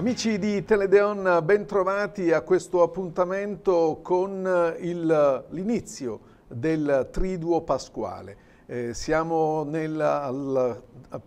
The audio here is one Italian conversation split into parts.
Amici di Teledeon, bentrovati a questo appuntamento con eh, l'inizio del triduo pasquale. Eh, siamo nella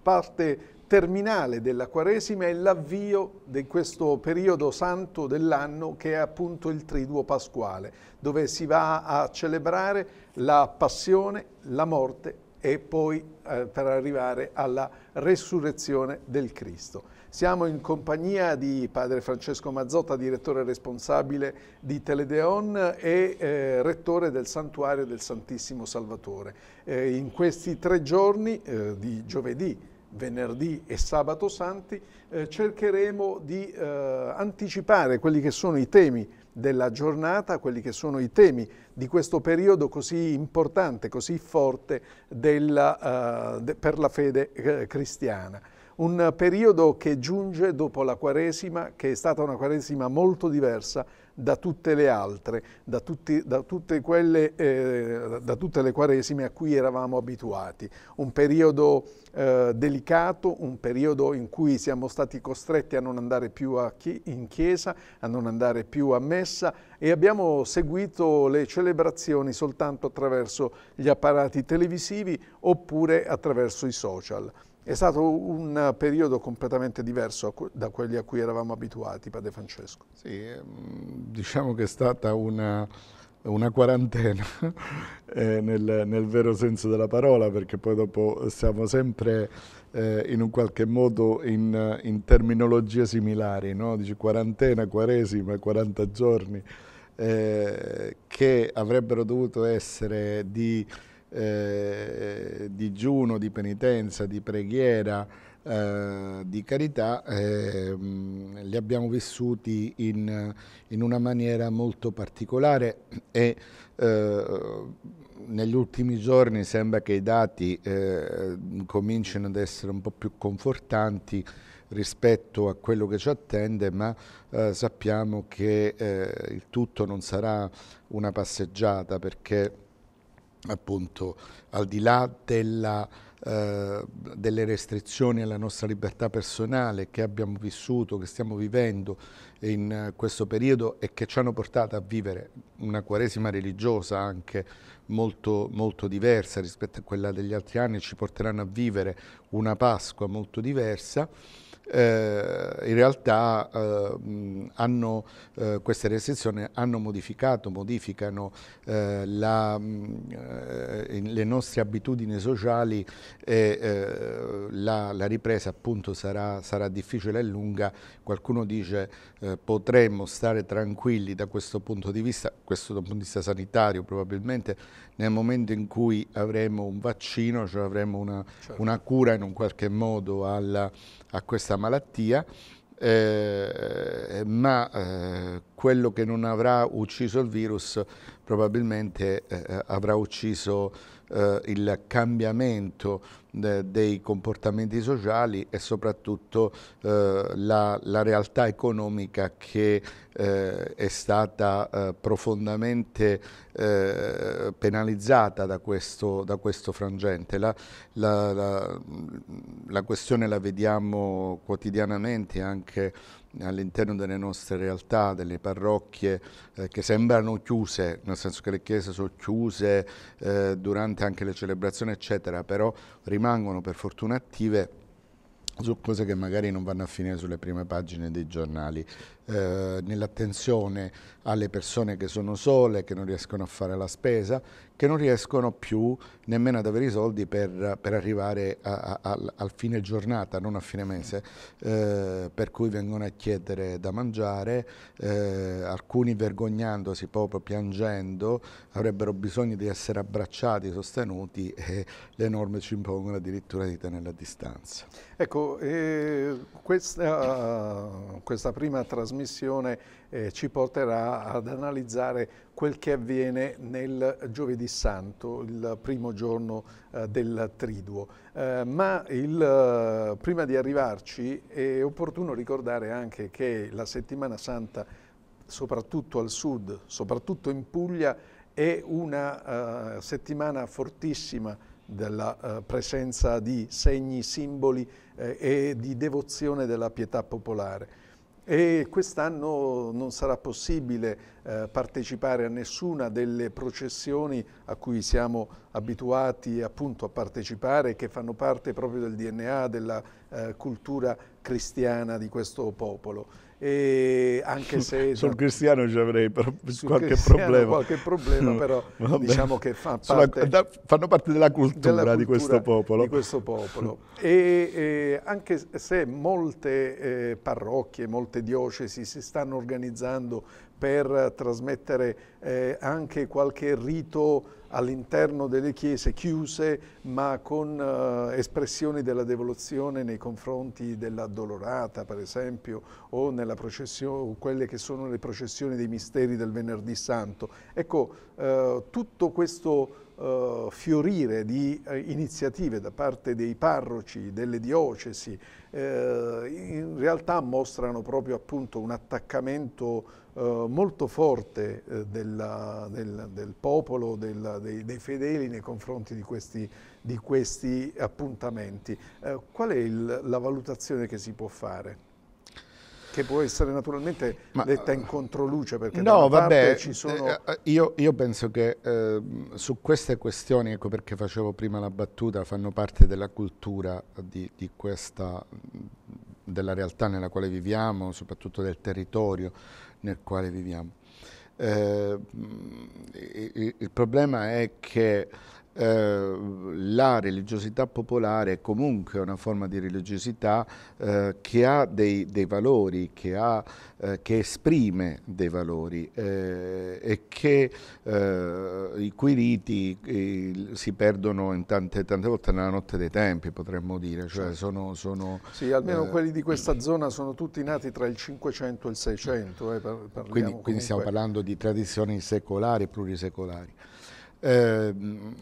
parte terminale della Quaresima e l'avvio di questo periodo santo dell'anno che è appunto il triduo pasquale, dove si va a celebrare la passione, la morte e poi eh, per arrivare alla resurrezione del Cristo. Siamo in compagnia di padre Francesco Mazzotta, direttore responsabile di Teledeon e eh, rettore del Santuario del Santissimo Salvatore. Eh, in questi tre giorni eh, di giovedì, venerdì e sabato santi eh, cercheremo di eh, anticipare quelli che sono i temi della giornata, quelli che sono i temi di questo periodo così importante, così forte della, eh, de, per la fede cristiana un periodo che giunge dopo la Quaresima, che è stata una Quaresima molto diversa da tutte le altre, da, tutti, da, tutte, quelle, eh, da tutte, le Quaresime a cui eravamo abituati. Un periodo eh, delicato, un periodo in cui siamo stati costretti a non andare più chi in chiesa, a non andare più a messa e abbiamo seguito le celebrazioni soltanto attraverso gli apparati televisivi oppure attraverso i social. È stato un periodo completamente diverso da quelli a cui eravamo abituati, Padre Francesco. Sì, ehm, diciamo che è stata una, una quarantena eh, nel, nel, vero senso della parola, perché poi dopo siamo sempre eh, in un qualche modo in, in terminologie similari, no? Dici quarantena, quaresima, 40 giorni, eh, che avrebbero dovuto essere di eh, digiuno, di penitenza, di preghiera, eh, di carità, eh, li abbiamo vissuti in, in, una maniera molto particolare e eh, negli ultimi giorni sembra che i dati eh, comincino ad essere un po' più confortanti rispetto a quello che ci attende, ma eh, sappiamo che eh, il tutto non sarà una passeggiata perché appunto al di là della, eh, delle restrizioni alla nostra libertà personale che abbiamo vissuto, che stiamo vivendo in eh, questo periodo e che ci hanno portato a vivere una quaresima religiosa anche molto, molto diversa rispetto a quella degli altri anni, ci porteranno a vivere una Pasqua molto diversa eh, in realtà eh, hanno, eh, queste restrizioni hanno modificato, modificano eh, la, mm, eh, le nostre abitudini sociali e eh, la, la, ripresa appunto sarà, sarà, difficile e lunga. Qualcuno dice potremmo stare tranquilli da questo punto di vista, questo da un punto di vista sanitario probabilmente, nel momento in cui avremo un vaccino, cioè avremo una, certo. una cura in un qualche modo alla, a questa malattia, eh, ma eh, quello che non avrà ucciso il virus probabilmente eh, avrà ucciso eh, il cambiamento dei comportamenti sociali e soprattutto eh, la, la, realtà economica che eh, è stata eh, profondamente eh, penalizzata da questo, da questo frangente. La, la, la, la, questione la vediamo quotidianamente anche all'interno delle nostre realtà, delle parrocchie eh, che sembrano chiuse, nel senso che le chiese sono chiuse eh, durante anche le celebrazioni eccetera, però rimangono per fortuna attive su cose che magari non vanno a finire sulle prime pagine dei giornali eh, nell'attenzione alle persone che sono sole, che non riescono a fare la spesa, che non riescono più nemmeno ad avere i soldi per, per arrivare a, a, al fine giornata, non a fine mese, eh, per cui vengono a chiedere da mangiare, eh, alcuni vergognandosi proprio, piangendo, avrebbero bisogno di essere abbracciati, sostenuti e le norme ci impongono addirittura di tenerla a distanza. Ecco, eh, questa, questa prima trasmissione trasmissione eh, ci porterà ad analizzare quel che avviene nel giovedì santo, il primo giorno eh, del Triduo. Eh, ma il, eh, prima di arrivarci è opportuno ricordare anche che la settimana santa, soprattutto al sud, soprattutto in Puglia, è una eh, settimana fortissima della eh, presenza di segni, simboli eh, e di devozione della pietà popolare. E quest'anno non sarà possibile eh, partecipare a nessuna delle processioni a cui siamo abituati appunto a partecipare che fanno parte proprio del DNA, della eh, cultura cristiana di questo popolo. E anche se... Sul no, esatto. cristiano ci avrei pro- qualche problema. Qualche problema, però diciamo che fa parte, Sulla, da, fanno parte della cultura, della cultura, di questo popolo. Di questo popolo. e, e anche se molte eh, parrocchie, molte diocesi si stanno organizzando per trasmettere eh, anche qualche rito all'interno delle chiese chiuse ma con eh, espressioni della devoluzione nei confronti della Dolorata per esempio o, o quelle che sono le processioni dei misteri del venerdì santo. Ecco, eh, tutto questo eh, fiorire di eh, iniziative da parte dei parroci, delle diocesi, eh, in realtà mostrano proprio appunto un attaccamento eh, molto forte eh, della, del, del, popolo, della, dei, dei, fedeli nei confronti di questi, di questi appuntamenti. Eh, qual è il, la valutazione che si può fare? Che può essere naturalmente Ma, detta in eh, controluce perché no, vabbè, ci eh, sono... Io, io penso che ehm, su queste questioni, ecco perché facevo prima la battuta, fanno parte della cultura di, di questa della realtà nella quale viviamo, soprattutto del territorio nel quale viviamo. Eh, mm, il, il, problema è che eh, la religiosità popolare è comunque una forma di religiosità eh, che ha dei, dei valori, che, ha, eh, che, esprime dei valori eh, e che, eh, i cui riti si perdono in tante, tante, volte nella notte dei tempi, potremmo dire. Cioè certo. sono, sono, sì, almeno quelli di questa zona sono tutti nati tra il 500 e il 600. Par quindi, quindi stiamo parlando di tradizioni secolari e plurisecolari. Ehm,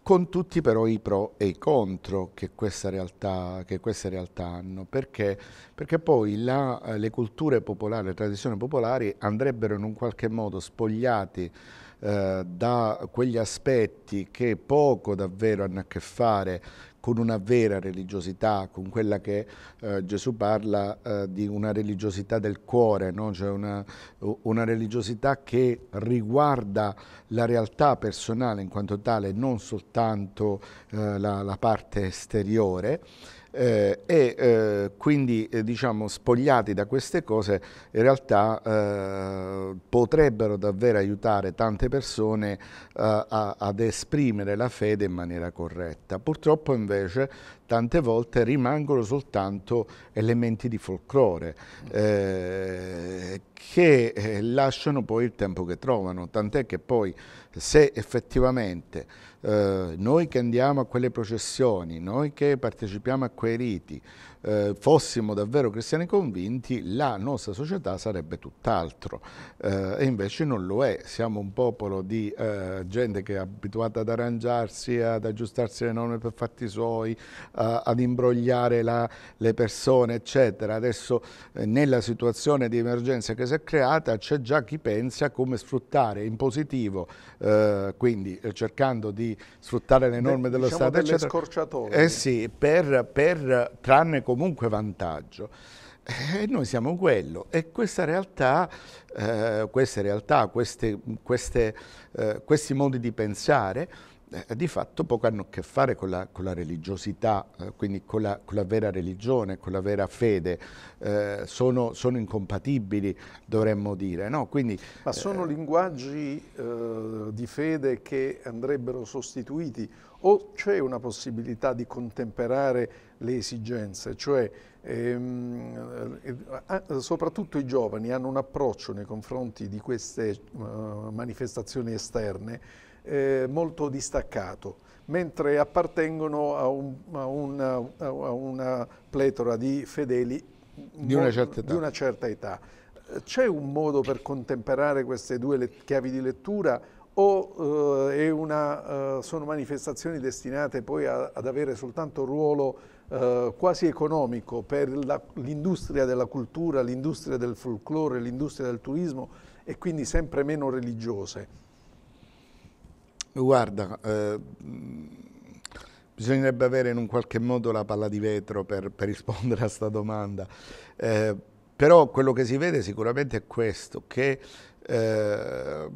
con tutti però i pro e i contro che questa realtà, che queste realtà hanno, perché, perché poi la, le culture popolari, le tradizioni popolari andrebbero in un qualche modo spogliati eh, da quegli aspetti che poco davvero hanno a che fare con una vera religiosità, con quella che eh, Gesù parla eh, di una religiosità del cuore, no? cioè una, una, religiosità che riguarda la realtà personale in quanto tale, non soltanto eh, la, la parte esteriore eh, e eh, quindi eh, diciamo spogliati da queste cose in realtà eh, potrebbero davvero aiutare tante persone eh, a, ad esprimere la fede in maniera corretta. Purtroppo invece tante volte rimangono soltanto elementi di folklore eh, che eh, lasciano poi il tempo che trovano, tant'è che poi se effettivamente eh, noi che andiamo a quelle processioni, noi che partecipiamo a quei riti, eh, fossimo davvero cristiani convinti, la nostra società sarebbe tutt'altro. Eh, e invece non lo è. Siamo un popolo di eh, gente che è abituata ad arrangiarsi, ad aggiustarsi le norme per fatti suoi, ad imbrogliare la, le persone, eccetera. Adesso eh, nella situazione di emergenza che si è creata c'è già chi pensa come sfruttare in positivo, eh, quindi eh, cercando di sfruttare le norme dello diciamo Stato, eccetera. Eh sì, per, per tranne come comunque vantaggio. Eh, e noi siamo quello e questa realtà, eh, queste realtà, queste, queste, eh, questi modi di pensare eh, di fatto poco hanno a che fare con la, con la religiosità, eh, quindi con la, con la, vera religione, con la vera fede, eh, sono, sono, incompatibili dovremmo dire. No? Quindi, Ma sono eh, linguaggi eh, di fede che andrebbero sostituiti o c'è una possibilità di contemperare le esigenze, cioè ehm, soprattutto i giovani hanno un approccio nei confronti di queste manifestazioni esterne eh, molto distaccato, mentre appartengono a, un, a, una, a una, pletora di fedeli di una certa età. C'è un modo per contemperare queste due chiavi di lettura o eh, una, eh, sono manifestazioni destinate poi a, ad avere soltanto un ruolo eh, quasi economico per l'industria della cultura, l'industria del folklore, l'industria del turismo e quindi sempre meno religiose? Guarda, eh, bisognerebbe avere in un qualche modo la palla di vetro per, per rispondere a questa domanda. Eh, però quello che si vede sicuramente è questo, che eh,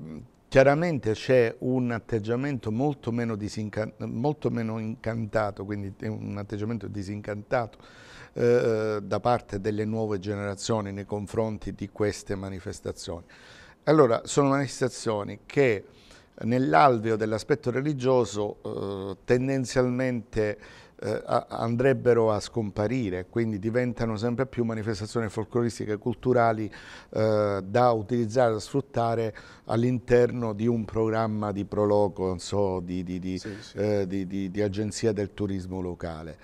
chiaramente c'è un atteggiamento molto meno, molto meno, incantato, quindi un atteggiamento disincantato eh, da parte delle nuove generazioni nei confronti di queste manifestazioni. Allora, sono manifestazioni che nell'alveo dell'aspetto religioso eh, tendenzialmente eh, a, andrebbero a scomparire, quindi diventano sempre più manifestazioni folcloristiche e culturali eh, da utilizzare, da sfruttare all'interno di un programma di proloco, so, di, di, di, sì, sì. Eh, di agenzia del turismo locale.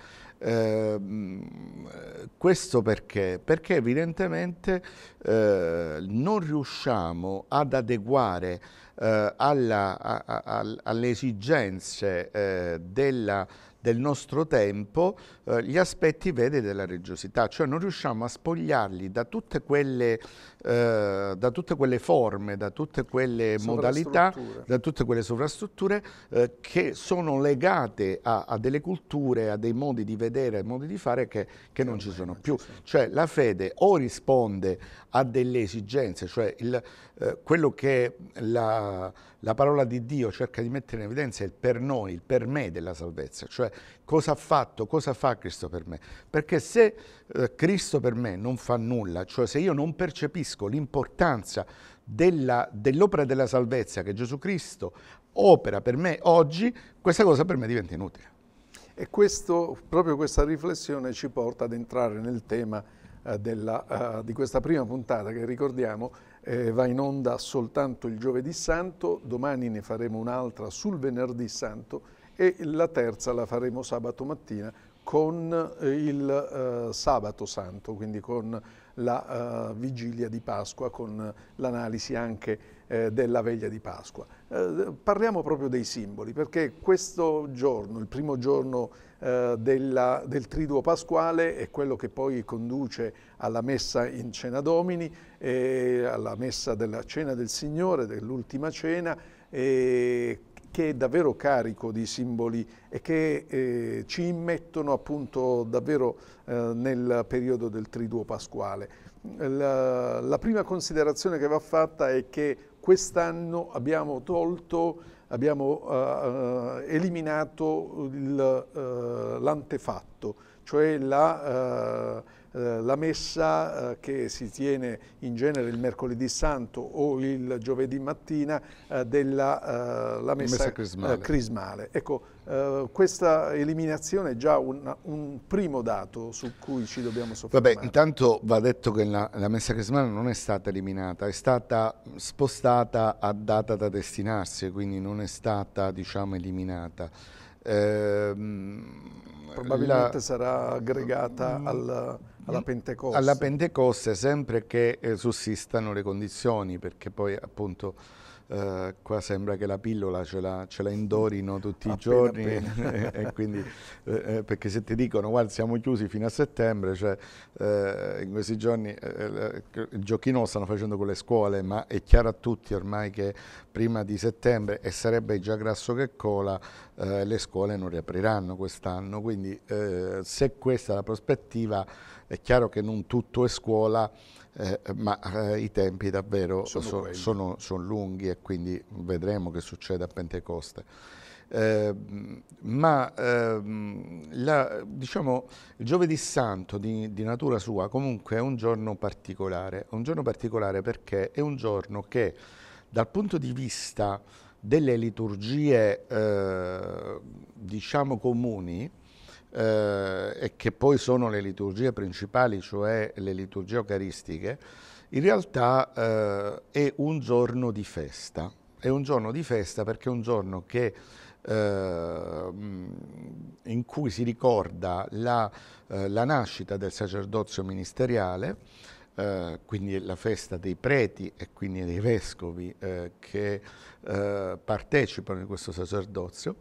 Ehm, questo perché? Perché evidentemente eh, non riusciamo ad adeguare eh, alla, a, a, alle esigenze eh, della del nostro tempo eh, gli aspetti veri della religiosità, cioè non riusciamo a spogliarli da tutte quelle, eh, da tutte quelle forme, da tutte quelle modalità, da tutte quelle sovrastrutture eh, che sono legate a, a, delle culture, a dei modi di vedere, a modi di fare che, che non ci sono più. Cioè la fede o risponde a delle esigenze, cioè il, eh, quello che la, la, parola di Dio cerca di mettere in evidenza è il per noi, il per me della salvezza, cioè cosa ha fatto, cosa fa Cristo per me. Perché se eh, Cristo per me non fa nulla, cioè se io non percepisco l'importanza dell'opera dell della salvezza che Gesù Cristo opera per me oggi, questa cosa per me diventa inutile. E questo, proprio questa riflessione ci porta ad entrare nel tema eh, della, eh, di questa prima puntata che ricordiamo eh, va in onda soltanto il giovedì santo, domani ne faremo un'altra sul venerdì santo e la terza la faremo sabato mattina con il sabato santo, quindi con la vigilia di Pasqua, con l'analisi anche eh, della veglia di Pasqua. Eh, parliamo proprio dei simboli, perché questo giorno, il primo giorno eh, della, del triduo pasquale, è quello che poi conduce alla messa in cena domini, alla messa della cena del Signore, dell'ultima cena, che è davvero carico di simboli e che eh, ci immettono appunto davvero eh, nel periodo del triduo pasquale. La, la prima considerazione che va fatta è che quest'anno abbiamo tolto, abbiamo eh, eh eliminato eh, l'antefatto, cioè la eh, eh, la messa eh, che si tiene in genere il mercoledì santo o il giovedì mattina eh, della eh, messa, messa, crismale. crismale. Ecco, Uh, questa eliminazione è già un, un, primo dato su cui ci dobbiamo soffermare. Vabbè, intanto va detto che la, la messa crismale non è stata eliminata, è stata spostata a data da destinarsi, quindi non è stata diciamo, eliminata. Eh, Probabilmente la... sarà aggregata mm. al alla mm. Pentecoste. Alla Pentecoste sempre che eh, sussistano le condizioni, perché poi appunto eh, qua sembra che la pillola ce la, ce la indorino tutti appena, i giorni, e, quindi, eh, eh, perché se ti dicono guarda siamo chiusi fino a settembre, cioè, eh, in questi giorni eh, il giochino lo stanno facendo con le scuole, ma è chiaro a tutti ormai che prima di settembre, e sarebbe già grasso che cola, le scuole non riapriranno quest'anno, quindi se questa è la prospettiva è chiaro che non tutto è scuola, eh, ma eh, i tempi davvero sono, so, sono, sono, lunghi e quindi vedremo che succede a Pentecoste. Eh, ma ehm, la, diciamo, il giovedì santo di, di natura sua comunque è un giorno particolare, un giorno particolare perché è un giorno che dal punto di vista delle liturgie eh, diciamo comuni eh, e che poi sono le liturgie principali, cioè le liturgie eucaristiche, in realtà eh, è un giorno di festa. È un giorno di festa perché è un giorno che, eh, in cui si ricorda la, eh, la nascita del sacerdozio ministeriale, Uh, quindi la festa dei preti e quindi dei vescovi uh, che uh, partecipano in questo sacerdozio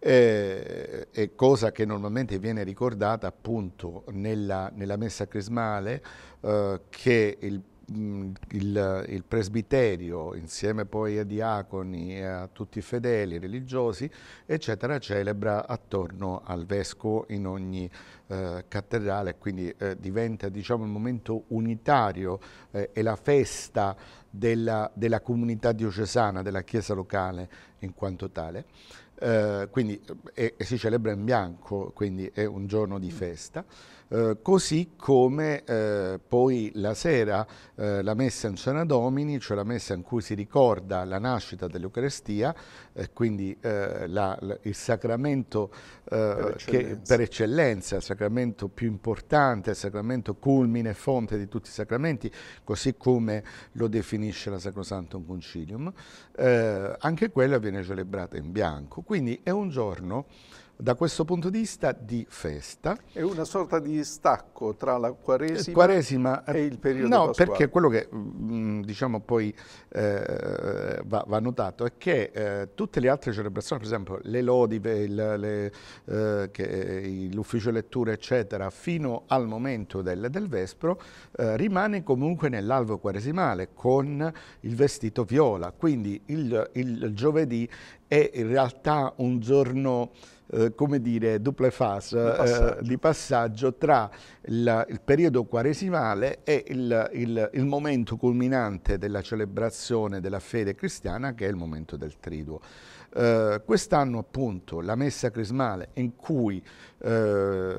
eh, e cosa che normalmente viene ricordata appunto nella, nella messa crismale eh, che il, mm, il, il, presbiterio insieme poi a diaconi e a tutti i fedeli religiosi eccetera celebra attorno al vescovo in ogni eh, cattedrale quindi eh, diventa diciamo il momento unitario eh, e la festa della, della comunità diocesana della chiesa locale in quanto tale eh, quindi, eh, e, e, si celebra in bianco, quindi è un giorno di festa. Eh, così come eh, poi la sera eh, la messa in cena domini, cioè la messa in cui si ricorda la nascita dell'Eucarestia, eh, quindi eh, la, la, il sacramento per eccellenza. Che, per, eccellenza. il sacramento più importante, il sacramento culmine e fonte di tutti i sacramenti, così come lo definisce la Sacrosantum Concilium, anche quella viene celebrata in bianco. Quindi è un giorno da questo punto di vista di festa. È una sorta di stacco tra la Quaresima, quaresima e il eh, periodo No, pasquale. perché quello che mm, diciamo poi eh, va, va, notato è che eh, tutte le altre celebrazioni, per esempio le lodi, il, le, eh, eh, l'ufficio lettura, eccetera, fino al momento del, del vespro, eh, rimane comunque nell'alvo quaresimale con il vestito viola. Quindi il, il giovedì è in realtà un giorno eh, come dire, duple fas di eh, passaggio, eh, di passaggio tra il, il, periodo quaresimale e il, il, il, momento culminante della celebrazione della fede cristiana che è il momento del triduo. Eh, quest'anno appunto la messa crismale in cui eh,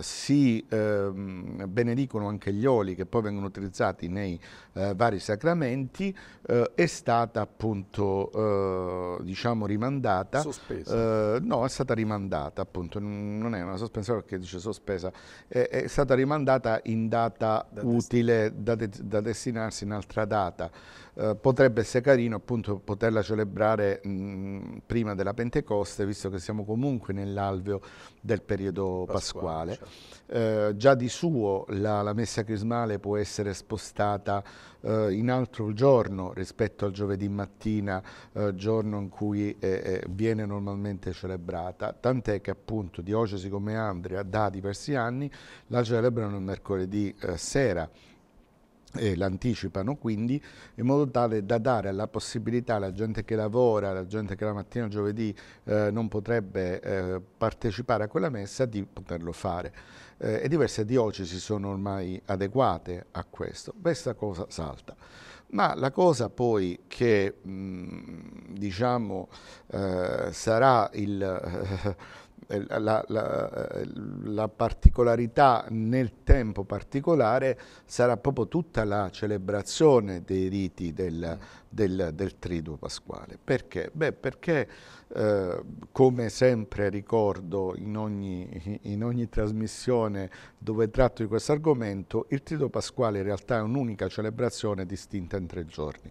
si ehm, benedicono anche gli oli che poi vengono utilizzati nei eh, vari sacramenti eh, è stata appunto eh, diciamo rimandata. Sospesa? no, è stata rimandata appunto, non è una sospensione perché dice sospesa, è, è stata rimandata in data da utile da, de da destinarsi in altra data. Eh, potrebbe essere carino appunto poterla celebrare mh, mm, prima della Pentecoste, visto che siamo comunque nell'alveo del periodo pasquale. pasquale. Certo. Eh, già di suo la, la, messa crismale può essere spostata eh, in altro giorno rispetto al giovedì mattina, eh, giorno in cui eh, eh, viene normalmente celebrata, tant'è che appunto Diocesi come Andrea da diversi anni la celebrano il mercoledì eh, sera e l'anticipano quindi in modo tale da dare la possibilità alla gente che lavora, alla gente che la mattina giovedì eh, non potrebbe eh, partecipare a quella messa di poterlo fare eh, e diverse diocesi sono ormai adeguate a questo. Questa cosa salta. Ma la cosa poi che mh, mm, diciamo eh, sarà il Eh, la, la, eh, la, particolarità nel tempo particolare sarà proprio tutta la celebrazione dei riti del, mm. del, del Triduo Pasquale. Perché? Beh, perché eh, come sempre ricordo in ogni, in ogni, trasmissione dove tratto di questo argomento, il Triduo Pasquale in realtà è un'unica celebrazione distinta in tre giorni.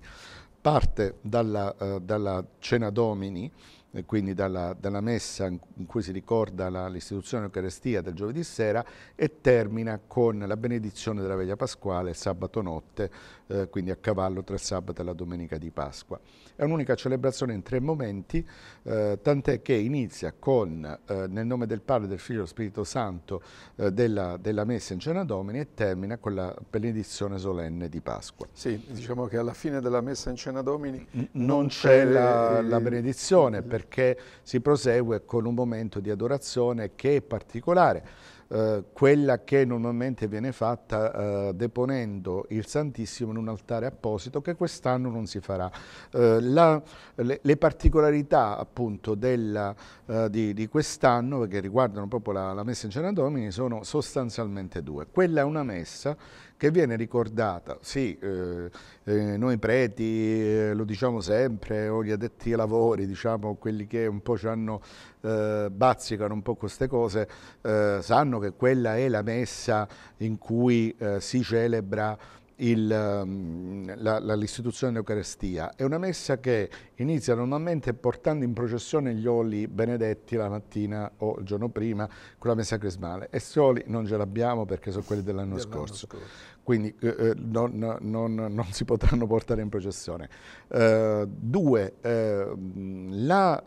Parte dalla, eh, dalla cena domini, e quindi dalla, dalla, messa in cui si ricorda l'istituzione Eucaristia del giovedì sera e termina con la benedizione della veglia pasquale sabato notte eh, quindi a cavallo tra il sabato e la domenica di Pasqua. È un'unica celebrazione in tre momenti, eh, tant'è che inizia con eh, nel nome del Padre, del Figlio e dello Spirito Santo eh, della, della, messa in cena domini e termina con la benedizione solenne di Pasqua. Sì, diciamo che alla fine della messa in cena domini N non c'è la, la, benedizione perché si prosegue con un momento di adorazione che è particolare eh, quella che normalmente viene fatta eh, deponendo il Santissimo in un altare apposito che quest'anno non si farà. Eh, la, le, le, particolarità appunto della, eh, di, di quest'anno che riguardano proprio la, la messa in cena domini sono sostanzialmente due. Quella è una messa che viene ricordata, sì, eh, eh, noi preti eh, lo diciamo sempre, o gli addetti ai lavori, diciamo, quelli che un po' ci hanno, eh, bazzicano un po' queste cose, eh, sanno che quella è la messa in cui eh, si celebra Ehm, l'istituzione dell'Eucarestia. È una messa che inizia normalmente portando in processione gli oli benedetti la mattina o il giorno prima con la messa crismale e soli non ce l'abbiamo perché sono quelli dell'anno scorso. scorso quindi eh, eh non, non, non, si potranno portare in processione. Eh, due, ehm, eh, la,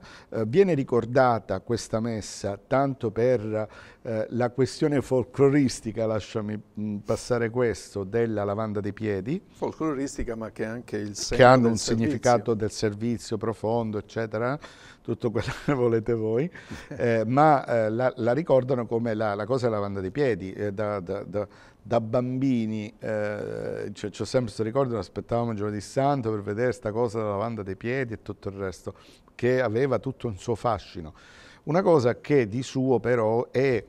viene ricordata questa messa tanto per eh, la questione folcloristica, lasciami mm, passare questo, della lavanda dei piedi. Folcloristica ma che anche il senso Che hanno un servizio. significato del servizio profondo, eccetera, tutto quello che volete voi, eh, ma la, la, ricordano come la, la cosa della lavanda dei piedi, da, da, da da bambini, eh, cioè, ho sempre questo ricordo, aspettavamo il giovedì santo per vedere questa cosa della lavanda dei piedi e tutto il resto, che aveva tutto un suo fascino. Una cosa che di suo però è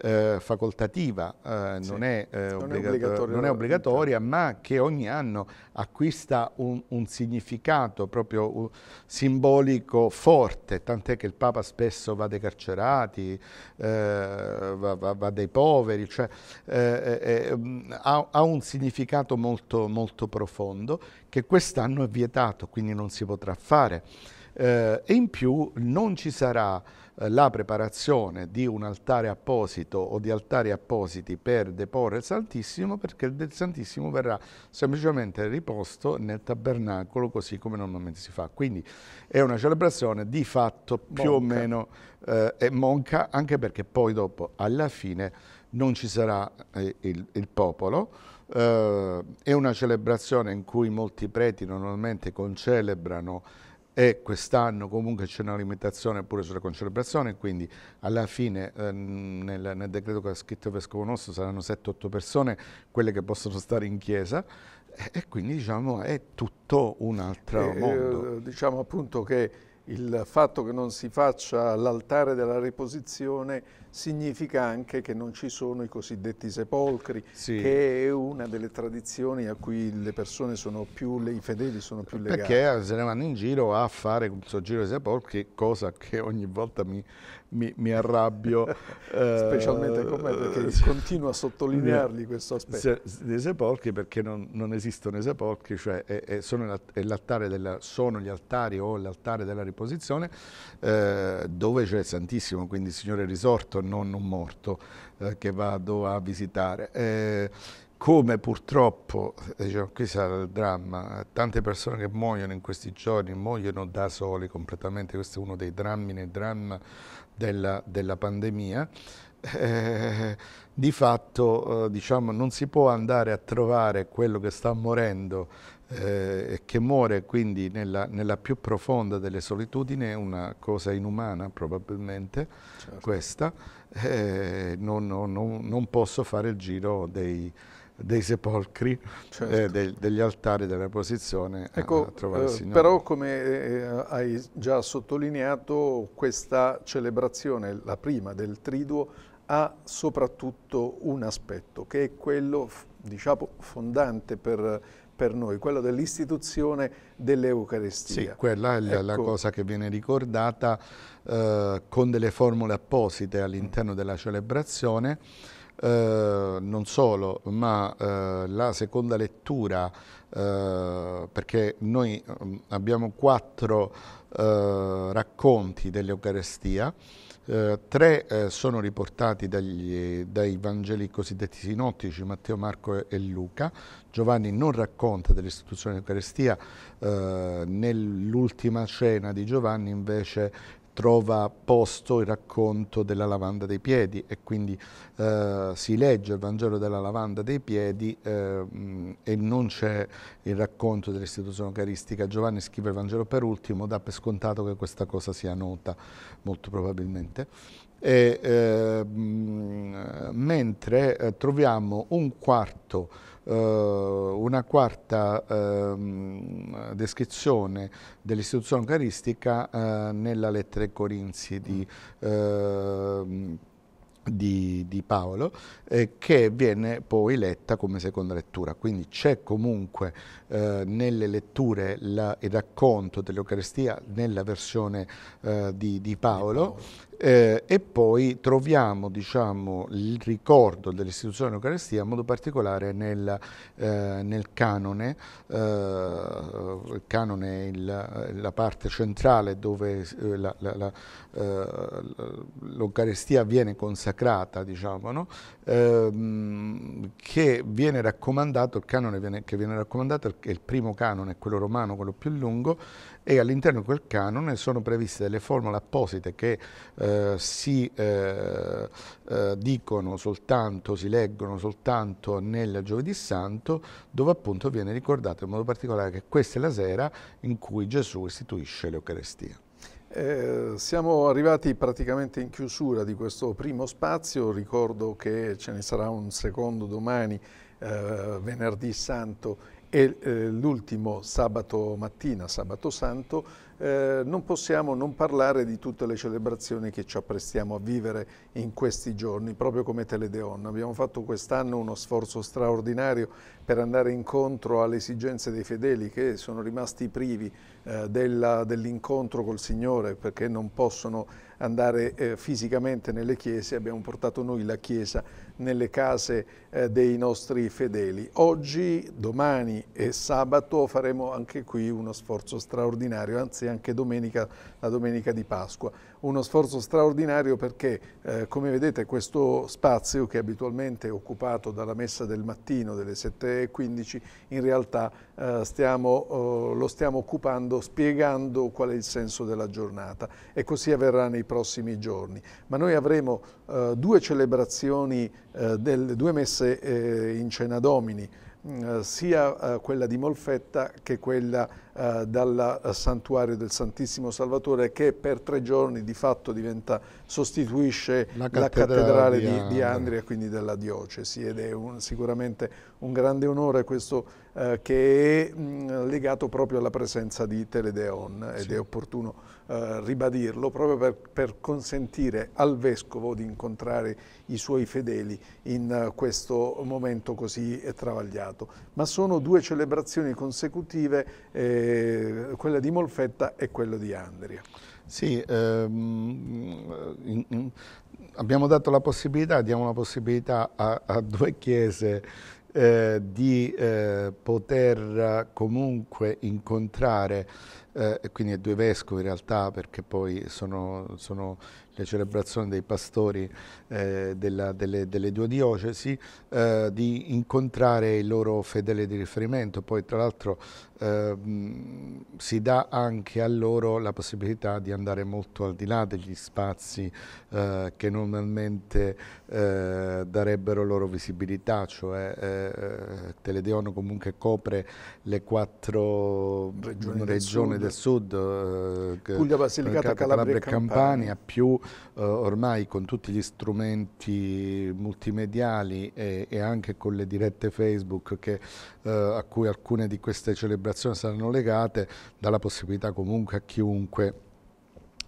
eh, facoltativa, eh, sì, non, è, eh, non, è non, è, obbligatoria, ma che ogni anno acquista un, un significato proprio un simbolico forte, tant'è che il Papa spesso va dei carcerati, eh, va, va, va, dei poveri, cioè, eh, eh, mm, ha, ha, un significato molto, molto profondo che quest'anno è vietato, quindi non si potrà fare. e in più non ci sarà eh, la preparazione di un altare apposito o di altari appositi per deporre il Santissimo perché il Santissimo verrà semplicemente riposto nel tabernacolo così come normalmente si fa. Quindi è una celebrazione di fatto più monca. o meno eh, è monca anche perché poi dopo alla fine non ci sarà eh, il, il, popolo. Eh, è una celebrazione in cui molti preti normalmente concelebrano e quest'anno comunque c'è una limitazione pure sulla concentrazione, quindi alla fine eh, nel, nel, decreto che ha scritto il Vescovo nostro saranno 7-8 persone quelle che possono stare in chiesa e, e quindi diciamo è tutto un altro e, eh, mondo. Eh, diciamo appunto che il fatto che non si faccia l'altare della riposizione significa anche che non ci sono i cosiddetti sepolcri, sì. che è una delle tradizioni a cui le persone sono più, i fedeli sono più legati. Perché se ne vanno in giro a fare questo giro dei sepolcri, cosa che ogni volta mi mi, mi arrabbio. Specialmente con me perché eh, continuo a sottolineargli questo aspetto. Dei sepolcri perché non, non esistono i sepolcri, cioè è, è, sono, della, sono, gli altari o l'altare della riposizione eh, dove c'è il Santissimo, quindi il Signore risorto, non un morto eh, che vado a visitare. Eh, come purtroppo, eh, diciamo, qui sarà il dramma, tante persone che muoiono in questi giorni muoiono da soli completamente, questo è uno dei drammi nel dramma della, della pandemia, eh, di fatto eh, diciamo, non si può andare a trovare quello che sta morendo eh, e eh, che muore quindi nella, nella, più profonda delle solitudini, è una cosa inumana probabilmente certo. questa, eh, non, non, non posso fare il giro dei, dei sepolcri, certo. eh, del, degli altari, della posizione ecco, a trovare il eh, Signore. Però come eh, hai già sottolineato questa celebrazione, la prima del Triduo, ha soprattutto un aspetto che è quello diciamo, fondante per, per noi, quello dell'istituzione dell'Eucarestia. Sì, quella è ecco. la cosa che viene ricordata eh, con delle formule apposite all'interno della celebrazione eh, non solo, ma eh, la seconda lettura, eh, perché noi mm, abbiamo quattro eh, racconti dell'Eucarestia, eh, tre sono riportati dagli, dai Vangeli cosiddetti sinottici, Matteo, Marco e, Luca. Giovanni non racconta dell'istituzione dell'Eucarestia, nell'ultima cena di Giovanni invece trova posto il racconto della lavanda dei piedi e quindi eh, si legge il Vangelo della lavanda dei piedi eh, e non c'è il racconto dell'istituzione eucaristica. Giovanni scrive il Vangelo per ultimo, dà per scontato che questa cosa sia nota, molto probabilmente. E, eh, mentre eh, troviamo un quarto eh, una quarta ehm, descrizione dell'istituzione eucaristica eh, nella lettera ai Corinzi di, mm. ehm, di, di Paolo, eh, che viene poi letta come seconda lettura. Quindi c'è comunque eh, nelle letture la, il racconto dell'Eucaristia nella versione eh, di, di, Paolo, eh, e poi troviamo diciamo, il ricordo dell'istituzione Eucaristia in modo particolare nel, eh, nel canone, eh, il canone è il, la parte centrale dove eh, eh, l'Eucaristia viene consacrata, diciamo, no? Ehm, che viene raccomandato, il canone viene, che viene raccomandato è il primo canone, quello romano, quello più lungo, e all'interno di quel canone sono previste delle formule apposite che eh, si eh, eh, dicono soltanto, si leggono soltanto nel giovedì santo dove appunto viene ricordato in modo particolare che questa è la sera in cui Gesù istituisce l'Eucarestia. Eh, siamo arrivati praticamente in chiusura di questo primo spazio, ricordo che ce ne sarà un secondo domani, eh, venerdì santo e eh, l'ultimo sabato mattina, sabato santo, eh, non possiamo non parlare di tutte le celebrazioni che ci apprestiamo a vivere in questi giorni, proprio come Teledeon. Abbiamo fatto quest'anno uno sforzo straordinario per andare incontro alle esigenze dei fedeli che sono rimasti privi eh, dell'incontro col Signore perché non possono andare eh, fisicamente nelle chiese, abbiamo portato noi la Chiesa nelle case eh, dei nostri fedeli. Oggi, domani e sabato faremo anche qui uno sforzo straordinario, anzi anche domenica la domenica di Pasqua. Uno sforzo straordinario perché, eh, come vedete, questo spazio che abitualmente è occupato dalla messa del mattino delle 7.15, in realtà eh, stiamo, eh, lo stiamo occupando spiegando qual è il senso della giornata e così avverrà nei prossimi giorni. Ma noi avremo eh, due celebrazioni, eh, del, due messe eh, in cena domini, eh, sia eh, quella di Molfetta che quella eh, dal santuario del Santissimo Salvatore che per tre giorni di fatto diventa, sostituisce la cattedrale, la cattedrale di, di, Andria, quindi della diocesi ed è un, sicuramente un grande onore questo che è mh, mm, legato proprio alla presenza di Teledeon ed sì. è opportuno eh, ribadirlo, proprio per, per, consentire al Vescovo di incontrare i suoi fedeli in eh, questo momento così eh, travagliato. Ma sono due celebrazioni consecutive, eh, quella di Molfetta e quella di Andria. Sì, ehm, in, in, abbiamo dato la possibilità, diamo la possibilità a, a due chiese eh, di eh, poter comunque incontrare eh, e quindi è due vescovi in realtà perché poi sono, sono le celebrazioni dei pastori eh, della, delle, delle, due diocesi, eh, di incontrare il loro fedele di riferimento. Poi tra l'altro ehm, si dà anche a loro la possibilità di andare molto al di là degli spazi eh, che normalmente eh, darebbero loro visibilità, cioè eh, Teledeono comunque copre le quattro regioni, regioni del sud, del sud eh, Puglia, Basilicata, Calabria, e Campania, più eh, ormai con tutti gli strumenti multimediali e, e anche con le dirette Facebook che, eh, a cui alcune di queste celebrazioni celebrazioni saranno legate dalla possibilità comunque a chiunque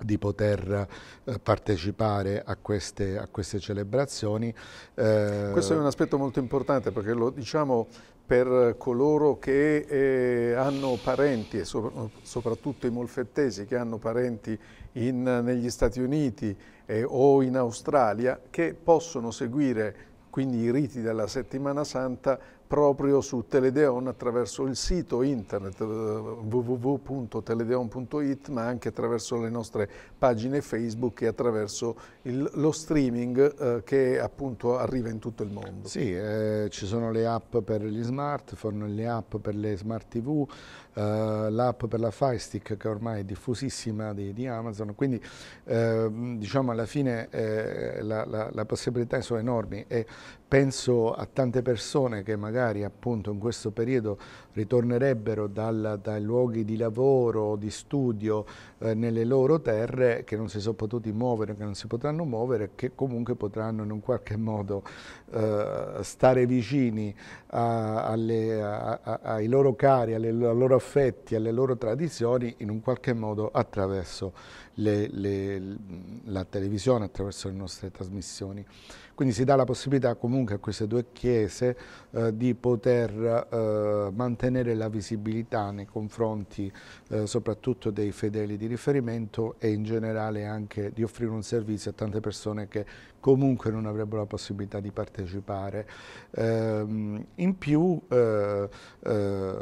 di poter eh, partecipare a queste, a queste celebrazioni. Eh, Questo è un aspetto molto importante perché lo diciamo per coloro che eh, hanno parenti, e sopra, soprattutto i molfettesi che hanno parenti in, negli Stati Uniti eh, o in Australia, che possono seguire quindi i riti della settimana santa proprio su Teledeon attraverso il sito internet eh, www.teledeon.it ma anche attraverso le nostre pagine Facebook e attraverso il, lo streaming eh, che appunto arriva in tutto il mondo. Sì, eh, ci sono le app per gli smartphone, le app per le smart tv, eh, l'app per la Fire Stick che ormai è diffusissima di, di Amazon, quindi eh, diciamo alla fine eh, la, la, la possibilità sono enormi e penso a tante persone che magari appunto in questo periodo ritornerebbero dal, dai luoghi di lavoro, di studio, eh, nelle loro terre che non si sono potuti muovere, che non si potranno muovere, che comunque potranno in un qualche modo eh, stare vicini a, alle, a, a, ai loro cari, alle, ai loro affetti, alle loro tradizioni in un qualche modo attraverso le, le, la televisione, attraverso le nostre trasmissioni. Quindi si dà la possibilità comunque a queste due chiese eh, di poter eh, mantenere mantenere la visibilità nei confronti eh, soprattutto dei fedeli di riferimento e in generale anche di offrire un servizio a tante persone che comunque non avrebbero la possibilità di partecipare. Eh, in più eh, eh,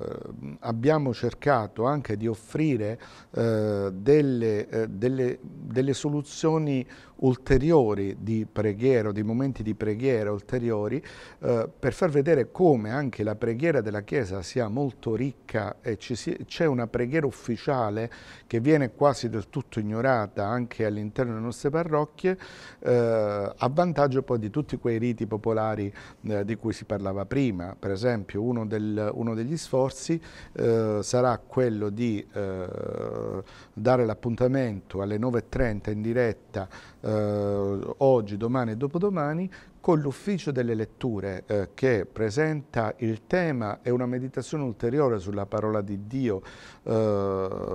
abbiamo cercato anche di offrire eh, delle, eh, delle, delle soluzioni ulteriori di preghiera, di momenti di preghiera ulteriori, eh, per far vedere come anche la preghiera della Chiesa sia molto ricca e c'è una preghiera ufficiale che viene quasi del tutto ignorata anche all'interno delle nostre parrocchie, eh, a vantaggio poi di tutti quei riti popolari eh, di cui si parlava prima. Per esempio uno, del, uno degli sforzi eh, sarà quello di eh, dare l'appuntamento alle 9.30 in diretta eh, eh, oggi, domani e dopodomani con l'ufficio delle letture eh, che presenta il tema e una meditazione ulteriore sulla parola di Dio eh,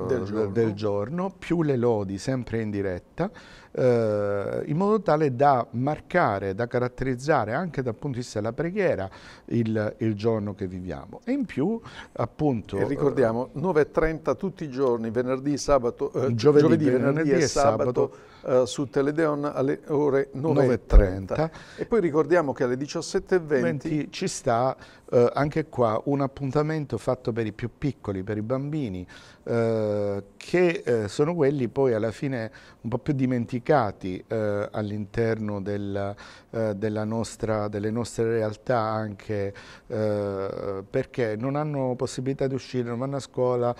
del, giorno. del, giorno. più le lodi sempre in diretta, eh, in modo tale da marcare, da caratterizzare anche dal punto di vista della preghiera il, il giorno che viviamo. E in più, appunto... E ricordiamo, 9.30 eh, tutti i giorni, venerdì, sabato, eh, giovedì, giovedì, venerdì, venerdì, e sabato, sabato eh, su Teledeon alle ore 9.30 poi ricordiamo che alle 17.20 ci sta eh, anche qua un appuntamento fatto per i più piccoli, per i bambini, eh, che eh, sono quelli poi alla fine un po' più dimenticati eh, all'interno del, eh, delle nostre realtà anche eh, perché non hanno possibilità di uscire, non vanno a scuola,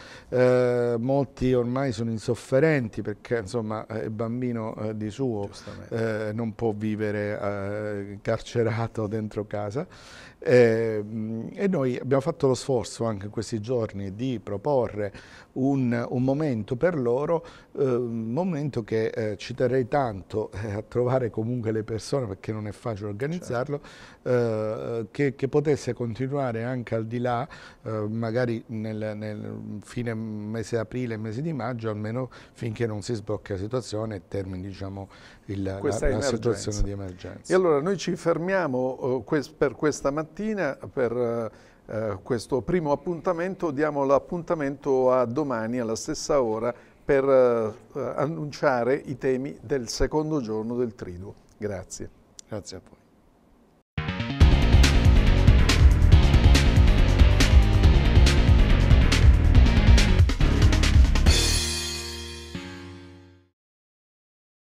molti ormai sono insofferenti perché insomma il bambino di suo non può vivere carcerato dentro casa. Ehm, Ehm, e noi abbiamo fatto lo sforzo anche in questi giorni di proporre un, un momento per loro, ehm, un momento che eh, ci terrei tanto eh, a trovare comunque le persone perché non è facile organizzarlo, certo eh, che, che, potesse continuare anche al di là, eh, magari nel, nel fine mese aprile, mese di maggio, almeno finché non si sblocca la situazione e termini diciamo, il, la, la situazione di emergenza. E allora noi ci fermiamo eh, per questa mattina, per eh, questo primo appuntamento, diamo l'appuntamento a domani alla stessa ora per annunciare i temi del secondo giorno del Triduo. Grazie. Grazie a voi.